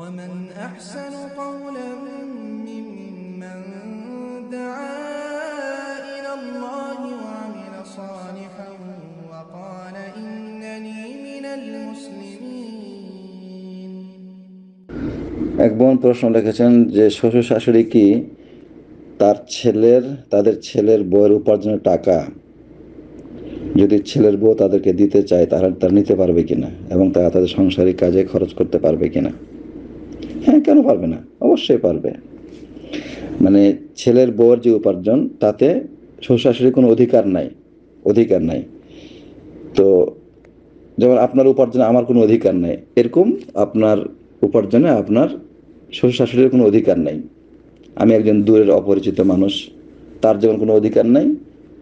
ومن أحسن قولا ممن دعا إلى الله وعمل صالحا وقال إنني من المسلمين এক বোন প্রশ্ন লিখেছেন যে শ্বশুর শাশুড়ি কি তার ছেলের তাদের ছেলের বইয়ের উপার্জনের টাকা যদি ছেলের বউ তাদেরকে দিতে চায় তারা তার নিতে পারবে কিনা এবং তারা তাদের সংসারিক কাজে খরচ করতে পারবে কিনা হ্যাঁ কেন পারবে না অবশ্যই পারবে মানে ছেলের বউয়ের যে উপার্জন তাতে শ্বশুর কোনো অধিকার নাই অধিকার নাই তো যেমন আপনার উপার্জনে আমার কোনো অধিকার নাই এরকম আপনার উপার্জনে আপনার শ্বশুর শাশুড়ির কোনো অধিকার নাই আমি একজন দূরের অপরিচিত মানুষ তার যেমন কোনো অধিকার নাই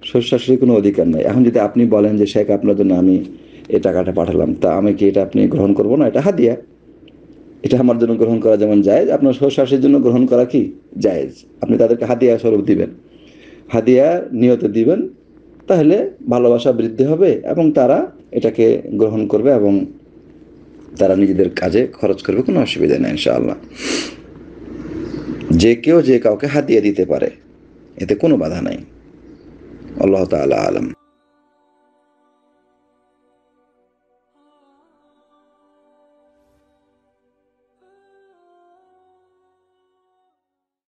শ্বশুর শাশুড়ির কোনো অধিকার নাই এখন যদি আপনি বলেন যে শেখ আপনার জন্য আমি এই টাকাটা পাঠালাম তা আমি কি এটা আপনি গ্রহণ করবো না এটা হাদিয়া এটা আমার জন্য গ্রহণ করা যেমন জায়েজ আপনার শ্বশ্বাসের জন্য গ্রহণ করা কি জায়েজ আপনি তাদেরকে হাদিয়া স্বরূপ দিবেন হাদিয়া নিয়তে দিবেন তাহলে ভালোবাসা বৃদ্ধি হবে এবং তারা এটাকে গ্রহণ করবে এবং তারা নিজেদের কাজে খরচ করবে কোনো অসুবিধা নেই ইনশাআল্লাহ যে কেউ যে কাউকে হাতিয়ে দিতে পারে এতে কোনো বাধা নাই আল্লাহ তালা আলম